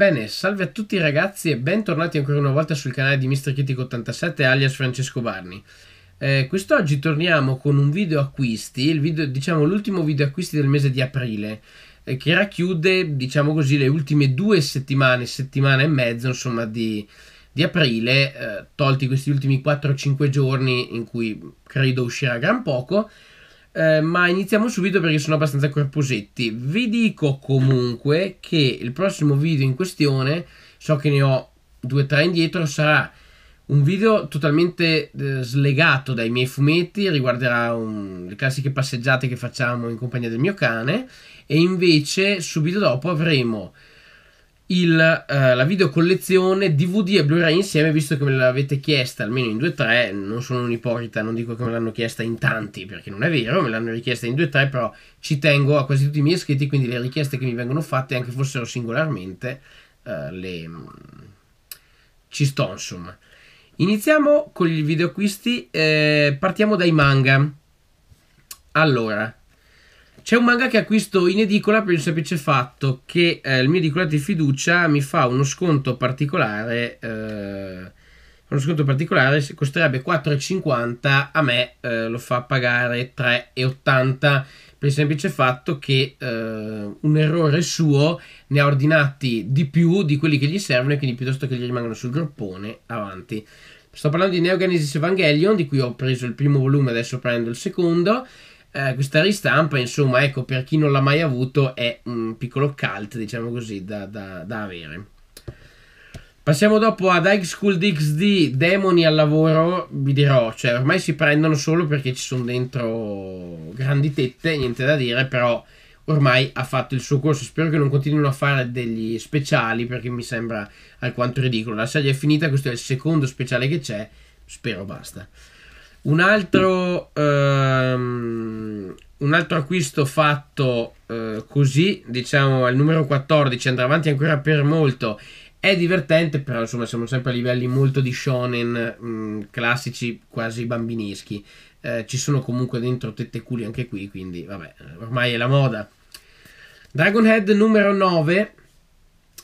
Bene, salve a tutti ragazzi e bentornati ancora una volta sul canale di Mr. Critico 87 alias Francesco Barni. Eh, quest'oggi torniamo con un video acquisti, video, diciamo l'ultimo video acquisti del mese di aprile, eh, che racchiude, diciamo così, le ultime due settimane, settimana e mezzo, insomma, di, di aprile, eh, tolti questi ultimi 4-5 giorni in cui credo uscirà gran poco eh, ma iniziamo subito perché sono abbastanza corposetti. Vi dico comunque che il prossimo video in questione, so che ne ho due o tre indietro, sarà un video totalmente eh, slegato dai miei fumetti, riguarderà un, le classiche passeggiate che facciamo in compagnia del mio cane e invece subito dopo avremo il, eh, la videocollezione DVD e Blu-ray insieme, visto che me l'avete chiesta almeno in 2-3, non sono un ipocrita, non dico che me l'hanno chiesta in tanti, perché non è vero, me l'hanno richiesta in 2-3, però ci tengo a quasi tutti i miei iscritti, quindi le richieste che mi vengono fatte, anche fossero singolarmente, eh, le... Mm, ci sto insomma. Iniziamo con i videoacquisti, eh, partiamo dai manga. Allora, c'è un manga che acquisto in edicola per il semplice fatto che eh, il mio edicola di fiducia mi fa uno sconto particolare. Eh, uno sconto particolare costerebbe 4,50, a me eh, lo fa pagare 3,80 per il semplice fatto che eh, un errore suo ne ha ordinati di più di quelli che gli servono e quindi piuttosto che gli rimangano sul groppone avanti. Sto parlando di Neogenesis Evangelion, di cui ho preso il primo volume, adesso prendo il secondo eh, questa ristampa, insomma, ecco, per chi non l'ha mai avuto è un piccolo cult, diciamo così, da, da, da avere. Passiamo dopo ad High School DxD, demoni al lavoro, vi dirò, cioè ormai si prendono solo perché ci sono dentro grandi tette, niente da dire, però ormai ha fatto il suo corso, spero che non continuino a fare degli speciali perché mi sembra alquanto ridicolo, la serie è finita, questo è il secondo speciale che c'è, spero basta. Un altro, ehm, un altro acquisto fatto eh, così, diciamo al numero 14, andrà avanti ancora per molto. È divertente, però insomma siamo sempre a livelli molto di shonen mh, mm, classici, quasi bambineschi. Eh, ci sono comunque dentro tette culi anche qui, quindi vabbè, ormai è la moda. Dragon Head numero 9,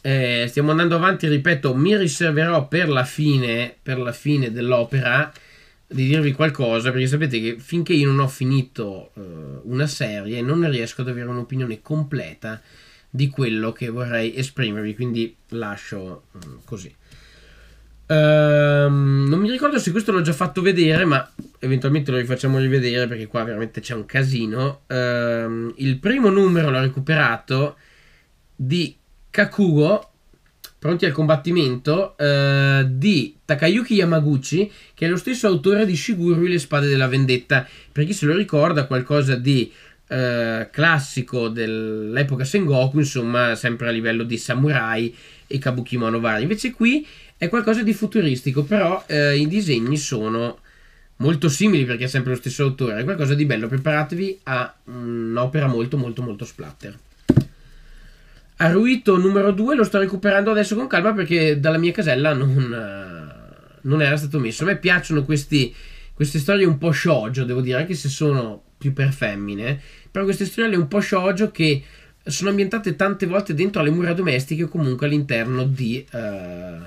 eh, stiamo andando avanti, ripeto, mi riserverò per la fine, per la fine dell'opera di dirvi qualcosa perché sapete che finché io non ho finito uh, una serie non riesco ad avere un'opinione completa di quello che vorrei esprimervi, quindi lascio um, così. Um, non mi ricordo se questo l'ho già fatto vedere, ma eventualmente lo rifacciamo rivedere perché qua veramente c'è un casino. Um, il primo numero l'ho recuperato di Kakugo pronti al combattimento eh, di Takayuki Yamaguchi, che è lo stesso autore di Shigurui le spade della vendetta. Per chi se lo ricorda, qualcosa di eh, classico dell'epoca Sengoku, insomma, sempre a livello di samurai e kabukimono vari. Invece qui è qualcosa di futuristico, però eh, i disegni sono molto simili perché è sempre lo stesso autore, è qualcosa di bello. Preparatevi a mm, un'opera molto molto molto splatter. Arruito numero 2 lo sto recuperando adesso con calma perché dalla mia casella non, non era stato messo. A me piacciono questi, queste storie un po' shoujo, devo dire, anche se sono più per femmine. Però queste storie un po' shoujo che sono ambientate tante volte dentro alle mura domestiche o comunque all'interno di, uh,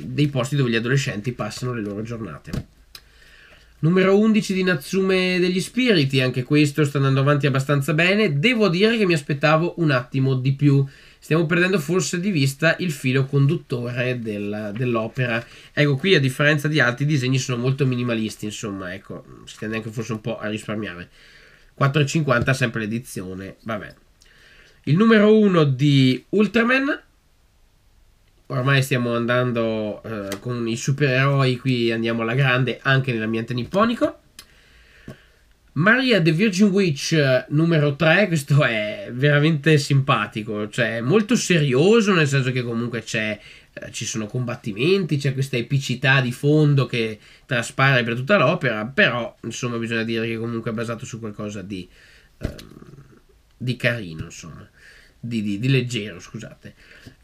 dei posti dove gli adolescenti passano le loro giornate. Numero 11 di Natsume degli Spiriti, anche questo sta andando avanti abbastanza bene. Devo dire che mi aspettavo un attimo di più. Stiamo perdendo forse di vista il filo conduttore del, dell'opera. Ecco, qui a differenza di altri, i disegni sono molto minimalisti, insomma, ecco, si tende anche forse un po' a risparmiare. 4,50 sempre l'edizione, vabbè. Il numero 1 di Ultraman ormai stiamo andando eh, con i supereroi, qui andiamo alla grande anche nell'ambiente nipponico. Maria the Virgin Witch eh, numero 3, questo è veramente simpatico, cioè molto serioso nel senso che comunque c'è, eh, ci sono combattimenti, c'è questa epicità di fondo che traspare per tutta l'opera, però insomma bisogna dire che comunque è basato su qualcosa di, ehm, di carino insomma di, di, di leggero, scusate.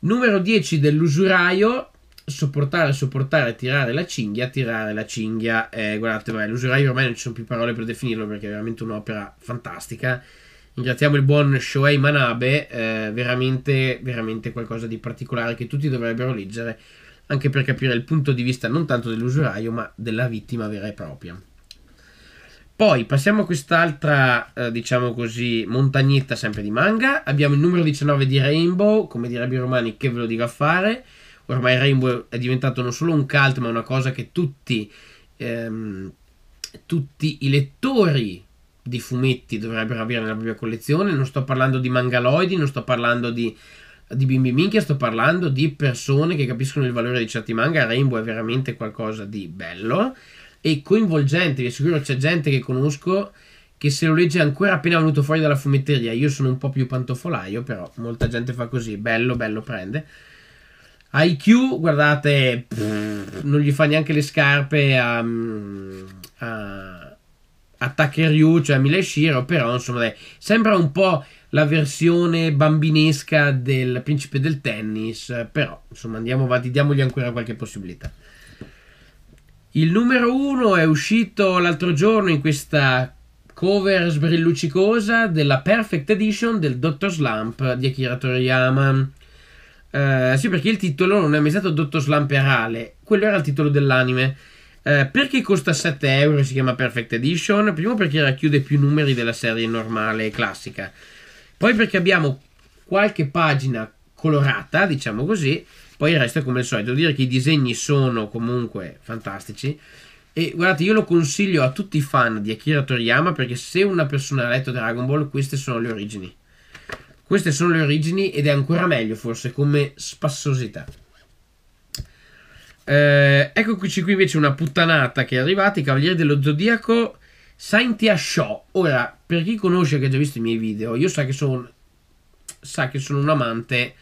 Numero 10 dell'usuraio, sopportare, sopportare, tirare la cinghia, tirare la cinghia. Eh, guardate, vai, l'usuraio ormai non ci sono più parole per definirlo perché è veramente un'opera fantastica. Ringraziamo il buon Shoei Manabe, eh, veramente, veramente qualcosa di particolare che tutti dovrebbero leggere, anche per capire il punto di vista non tanto dell'usuraio ma della vittima vera e propria. Poi passiamo a quest'altra, eh, diciamo così, montagnetta sempre di manga. Abbiamo il numero 19 di Rainbow, come direbbero i romani, che ve lo dico a fare. Ormai Rainbow è diventato non solo un cult, ma una cosa che tutti, ehm, tutti i lettori di fumetti dovrebbero avere nella propria collezione. Non sto parlando di mangaloidi, non sto parlando di, di bimbi minchia, sto parlando di persone che capiscono il valore di certi manga. Rainbow è veramente qualcosa di bello e coinvolgente. Vi sicuro c'è gente che conosco che se lo legge ancora appena venuto fuori dalla fumetteria. Io sono un po' più pantofolaio, però molta gente fa così. Bello, bello, prende. IQ, guardate, pff, non gli fa neanche le scarpe a, mm, a, a Takeryu, cioè a Mila Shiro, però insomma dai, sembra un po' la versione bambinesca del principe del tennis, però insomma andiamo avanti, diamogli ancora qualche possibilità. Il numero uno è uscito l'altro giorno in questa cover sbrillucicosa della Perfect Edition del Dr. Slump di Akira Toriyama. Uh, sì, perché il titolo non è mai stato Dottor Erale, quello era il titolo dell'anime. Uh, perché costa 7 euro e si chiama Perfect Edition? Primo perché racchiude più numeri della serie normale e classica. Poi perché abbiamo qualche pagina colorata, diciamo così, poi il resto è come al solito, devo dire che i disegni sono comunque fantastici. E guardate, io lo consiglio a tutti i fan di Akira Toriyama perché se una persona ha letto Dragon Ball, queste sono le origini. Queste sono le origini ed è ancora meglio forse come spassosità. Eh, eccoci qui invece una puttanata che è arrivata, i Cavalieri dello Zodiaco, Saintia Shaw. Ora, per chi conosce che ha già visto i miei video, io sa che sono, sa che sono un amante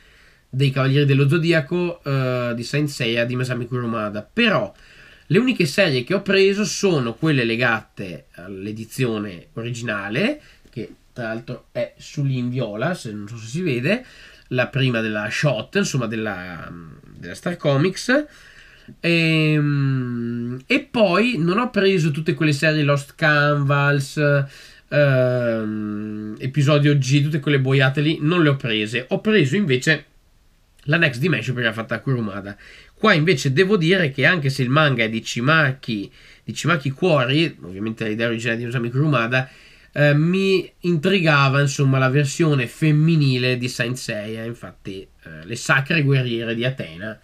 dei Cavalieri dello Zodiaco, uh, di Saint Seiya, di Masami Kurumada. Però le uniche serie che ho preso sono quelle legate all'edizione originale, che tra l'altro è sull'Inviola, se non so se si vede, la prima della Shot, insomma della, della Star Comics. E, ehm, e, poi non ho preso tutte quelle serie Lost Canvas, ehm, Episodio G, tutte quelle boiate lì, non le ho prese. Ho preso invece la next dimension perché l'ha fatta Kurumada. Qua invece devo dire che anche se il manga è di Cimaki, di Cimaki Cuori, ovviamente l'idea originale di Usami Kurumada, eh, mi intrigava insomma la versione femminile di Saint Seiya, infatti eh, le sacre guerriere di Atena,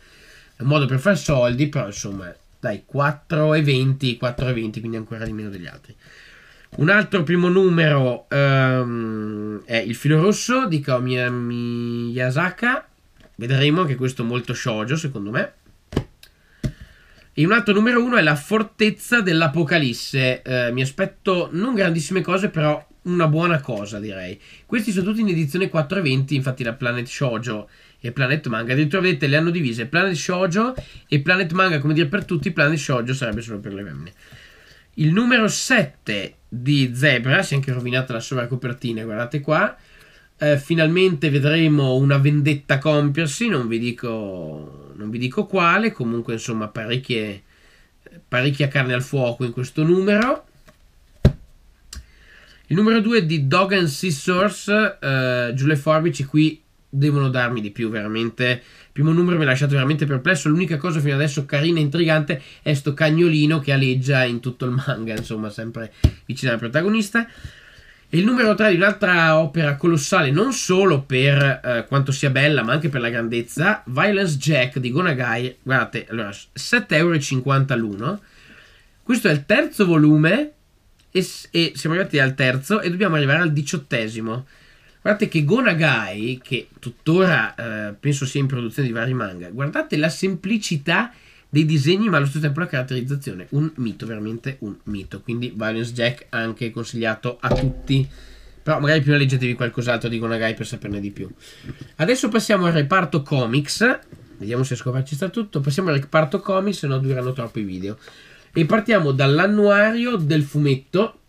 un modo per fare soldi, però insomma dai 4 4,20, 4,20 quindi ancora di meno degli altri. Un altro primo numero ehm, è Il filo rosso di Kaomi Miyazaka, Vedremo anche questo molto shoujo, secondo me. E un altro numero uno è La fortezza dell'Apocalisse. Eh, mi aspetto non grandissime cose, però una buona cosa, direi. Questi sono tutti in edizione 420, infatti la Planet Shoujo e Planet Manga. Addirittura vedete le hanno divise Planet Shoujo e Planet Manga, come dire per tutti, Planet Shoujo sarebbe solo per le femmine. Il numero 7 di Zebra, si è anche rovinata la sovracopertina, guardate qua eh, finalmente vedremo una vendetta compiersi, non vi dico, non vi dico quale, comunque insomma parecchie, parecchia carne al fuoco in questo numero. Il numero 2 di Dog and Scissors, eh, Giulia Forbici, qui devono darmi di più veramente. Il primo numero mi ha lasciato veramente perplesso, l'unica cosa fino adesso carina e intrigante è sto cagnolino che aleggia in tutto il manga, insomma sempre vicino al protagonista il numero 3 di un'altra opera colossale, non solo per eh, quanto sia bella, ma anche per la grandezza, Violence Jack di Gonagai, guardate, allora, euro l'uno. Questo è il terzo volume e, e, siamo arrivati al terzo e dobbiamo arrivare al diciottesimo. Guardate che Gonagai, che tuttora eh, penso sia in produzione di vari manga, guardate la semplicità dei disegni, ma allo stesso tempo la caratterizzazione. Un mito, veramente un mito. Quindi Violence Jack anche consigliato a tutti. Però magari prima leggetevi qualcos'altro di Gonagai per saperne di più. Adesso passiamo al reparto comics. Vediamo se riesco a farci sta tutto. Passiamo al reparto comics, se no durano i video. E partiamo dall'annuario del fumetto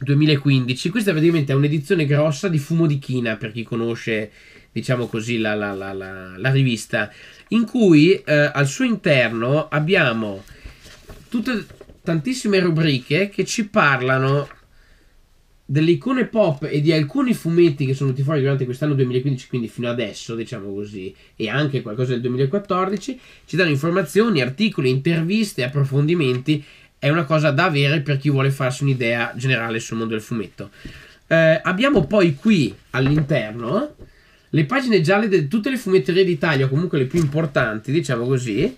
2015. Questa praticamente è un'edizione grossa di Fumo di China, per chi conosce, diciamo così, la, la, la, la rivista in cui eh, al suo interno abbiamo tutte tantissime rubriche che ci parlano delle icone pop e di alcuni fumetti che sono venuti fuori durante quest'anno 2015, quindi fino adesso, diciamo così, e anche qualcosa del 2014, ci danno informazioni, articoli, interviste, approfondimenti. È una cosa da avere per chi vuole farsi un'idea generale sul mondo del fumetto. Eh, abbiamo poi qui all'interno le pagine gialle di tutte le fumetterie d'Italia, comunque le più importanti, diciamo così,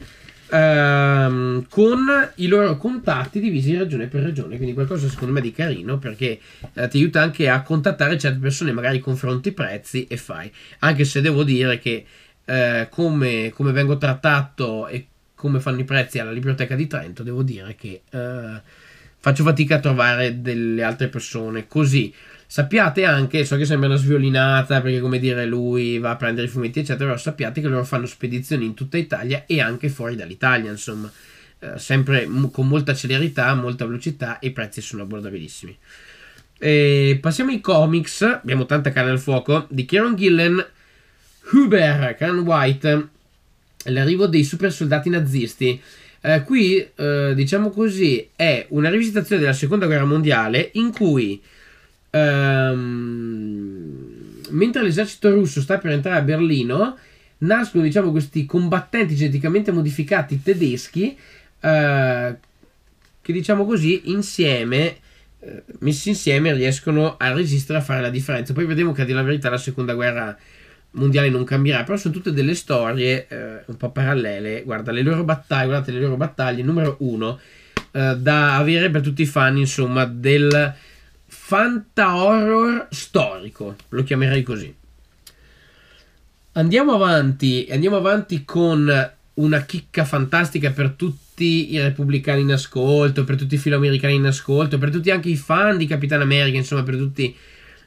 ehm, con i loro contatti divisi ragione per ragione. Quindi qualcosa secondo me di carino perché eh, ti aiuta anche a contattare certe persone, magari confronti i prezzi e fai. Anche se devo dire che eh, come, come, vengo trattato e come fanno i prezzi alla biblioteca di Trento, devo dire che eh, faccio fatica a trovare delle altre persone così. Sappiate anche, so che sembra una sviolinata perché come dire lui va a prendere i fumetti eccetera, però sappiate che loro fanno spedizioni in tutta Italia e anche fuori dall'Italia, insomma, eh, sempre m- con molta celerità, molta velocità e i prezzi sono abbordabilissimi. E passiamo ai comics, abbiamo tanta carne al fuoco, di Kieron Gillen, Huber, Karen White, l'arrivo dei super soldati nazisti. Eh, qui, eh, diciamo così, è una rivisitazione della seconda guerra mondiale in cui Ehm, mentre l'esercito russo sta per entrare a Berlino, nascono diciamo, questi combattenti geneticamente modificati tedeschi eh, che diciamo così insieme eh, messi insieme riescono a resistere a fare la differenza poi vedremo che a dire la verità la seconda guerra mondiale non cambierà però sono tutte delle storie eh, un po' parallele guarda le loro battaglie guardate le loro battaglie numero uno eh, da avere per tutti i fan insomma del fanta horror storico, lo chiamerei così. Andiamo avanti, andiamo avanti con una chicca fantastica per tutti i repubblicani in ascolto, per tutti i filoamericani in ascolto, per tutti anche i fan di Capitan America, insomma per tutti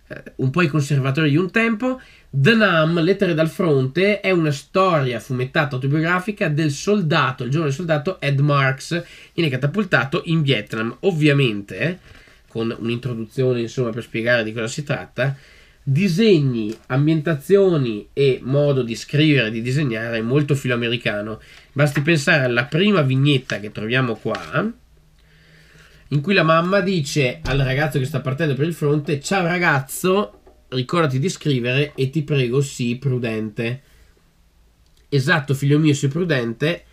eh, un po' i conservatori di un tempo. The Nam, Lettere dal fronte, è una storia fumettata autobiografica del soldato, il giovane soldato Ed Marks, viene catapultato in Vietnam, ovviamente. Eh, con un'introduzione insomma per spiegare di cosa si tratta, disegni, ambientazioni e modo di scrivere e di disegnare molto filoamericano. Basti pensare alla prima vignetta che troviamo qua, in cui la mamma dice al ragazzo che sta partendo per il fronte: Ciao ragazzo, ricordati di scrivere e ti prego, sii prudente. Esatto, figlio mio, sii prudente.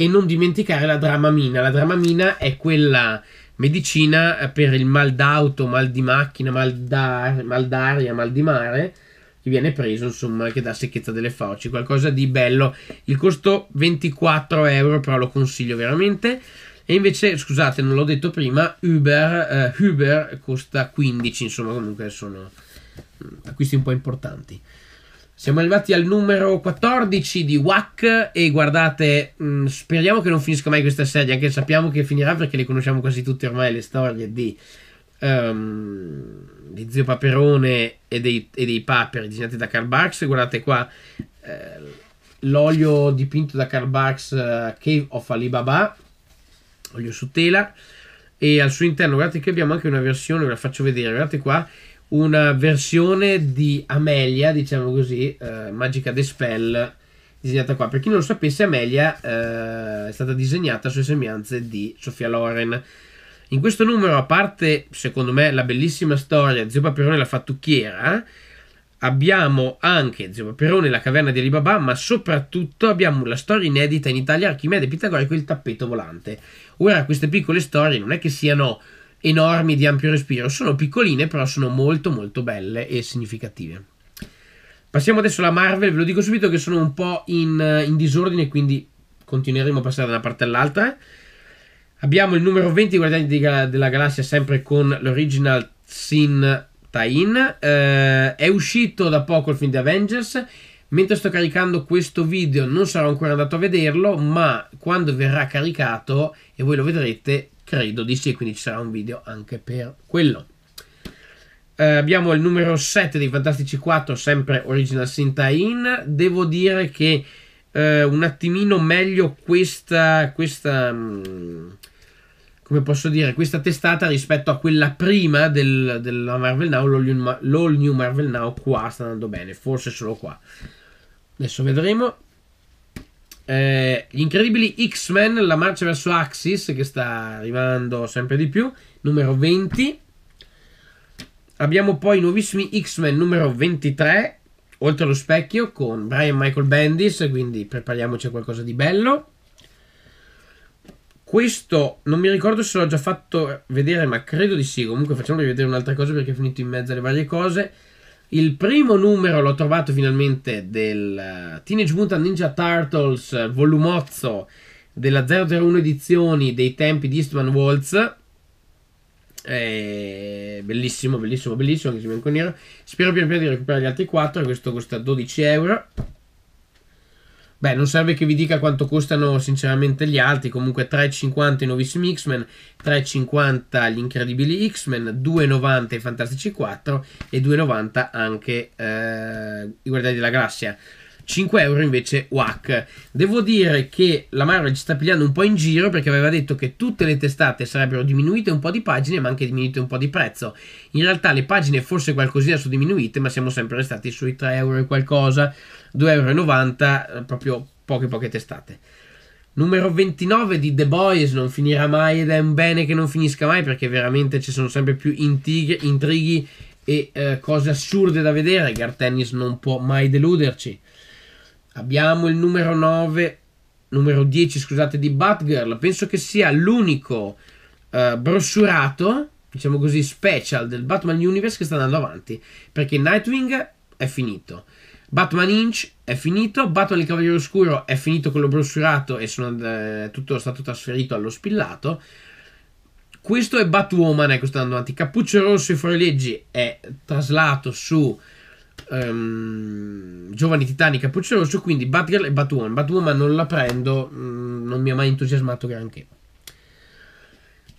E non dimenticare la dramamina. La dramamina è quella medicina eh, per il mal d'auto, mal di macchina, mal, d'ar- mal d'aria, mal di mare che viene preso, insomma, che dà secchezza delle fauci, qualcosa di bello. Il costo 24 euro, però lo consiglio veramente. E invece, scusate, non l'ho detto prima, Uber, eh, Uber costa 15, insomma, comunque sono acquisti un po' importanti. Siamo arrivati al numero 14 di WAC e guardate, mh, mm, speriamo che non finisca mai questa serie, anche sappiamo che finirà perché le conosciamo quasi tutte ormai le storie di, um, di Zio Paperone e dei, e dei paperi disegnati da Karl Barks. Guardate qua eh, l'olio dipinto da Karl Barks uh, Cave of Alibaba, olio su tela, e al suo interno guardate che abbiamo anche una versione, ve la faccio vedere, guardate qua, una versione di Amelia, diciamo così, eh, Magica The Spell, disegnata qua. Per chi non lo sapesse, Amelia eh, è stata disegnata sulle sembianze di Sofia Loren. In questo numero, a parte, secondo me, la bellissima storia Zio Paperone e la fattucchiera, abbiamo anche Zio Paperone e la caverna di Alibaba, ma soprattutto abbiamo la storia inedita in Italia, Archimede Pitagorico e il tappeto volante. Ora, queste piccole storie non è che siano enormi di ampio respiro, sono piccoline però sono molto molto belle e significative. Passiamo adesso alla Marvel, ve lo dico subito che sono un po' in, in disordine, quindi continueremo a passare da una parte all'altra. Abbiamo il numero 20 Guardiani della Galassia sempre con l'original Sin Tain. Eh, è uscito da poco il film di Avengers. Mentre sto caricando questo video non sarò ancora andato a vederlo, ma quando verrà caricato e voi lo vedrete Credo di sì, quindi ci sarà un video anche per quello. Eh, abbiamo il numero 7 dei Fantastici 4, sempre Original Sin tie Devo dire che eh, un attimino meglio questa, questa mm, come posso dire, questa testata rispetto a quella prima del, della Marvel Now, l'All New Marvel Now qua sta andando bene, forse solo qua. Adesso vedremo. Eh, gli incredibili X-Men, la marcia verso Axis che sta arrivando sempre di più, numero 20. Abbiamo poi i nuovissimi X-Men numero 23, oltre allo specchio, con Brian Michael Bendis, quindi prepariamoci a qualcosa di bello. Questo non mi ricordo se l'ho già fatto vedere, ma credo di sì. Comunque facciamo vedere un'altra cosa perché è finito in mezzo alle varie cose. Il primo numero l'ho trovato finalmente del eh, Teenage Mutant Ninja Turtles eh, volumozzo della 001 edizioni dei tempi di Eastman Waltz. È eh, bellissimo, bellissimo, bellissimo. Anche se bianco e nero. Spero pian piano di recuperare gli altri 4. Questo costa 12 euro. Beh, non serve che vi dica quanto costano sinceramente gli altri, comunque 3,50 i nuovissimi X-Men, 3,50 gli incredibili X-Men, 2,90 i Fantastici 4 e 2,90 anche eh, i Guardiani della Galassia. 5 euro invece WAC. Devo dire che la Marvel ci sta pigliando un po' in giro perché aveva detto che tutte le testate sarebbero diminuite un po' di pagine ma anche diminuite un po' di prezzo. In realtà le pagine forse qualcosina sono diminuite ma siamo sempre restati sui 3 euro e qualcosa, 2,90 euro, eh, proprio poche poche testate. Numero 29 di The Boys non finirà mai ed è un bene che non finisca mai perché veramente ci sono sempre più intrighi, intrighi e eh, cose assurde da vedere. Gartennis non può mai deluderci. Abbiamo il numero 9, numero 10, scusate, di Batgirl. Penso che sia l'unico eh, brossurato, diciamo così, special del Batman Universe che sta andando avanti. Perché Nightwing è finito. Batman Inch è finito, Batman il Cavaliere Oscuro è finito quello brossurato e sono, eh, tutto è stato trasferito allo spillato. Questo è Batwoman, ecco, sta andando avanti. Cappuccio Rosso e Fuorileggi è traslato su um, Giovani Titani Cappuccio Rosso, quindi Batgirl e Batwoman. Batwoman non la prendo, mh, mm, non mi ha mai entusiasmato granché.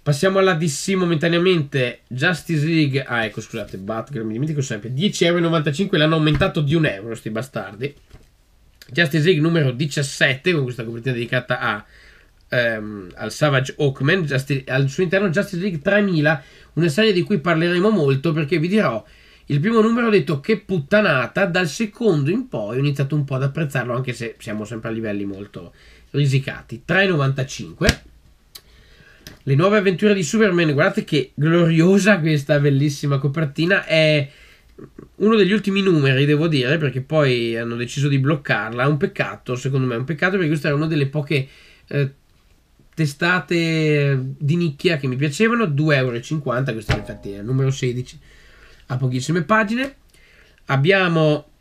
Passiamo alla DC momentaneamente. Justice League. Ah, ecco, scusate, Batgirl, mi dimentico sempre. 10,95€ l'hanno aumentato di un euro, sti bastardi. Justice League numero 17, con questa copertina dedicata a, um, al Savage Oakman, Justi- al suo interno Justice League 3000, una serie di cui parleremo molto perché vi dirò il primo numero ho detto che puttanata, dal secondo in poi ho iniziato un po' ad apprezzarlo, anche se siamo sempre a livelli molto risicati. 3,95. Le nuove avventure di Superman, guardate che gloriosa questa bellissima copertina, è uno degli ultimi numeri, devo dire, perché poi hanno deciso di bloccarla. È un peccato, secondo me, è un peccato perché questa era una delle poche eh, testate di nicchia che mi piacevano, 2,50 euro, questo effetti è il numero 16 a pochissime pagine. Abbiamo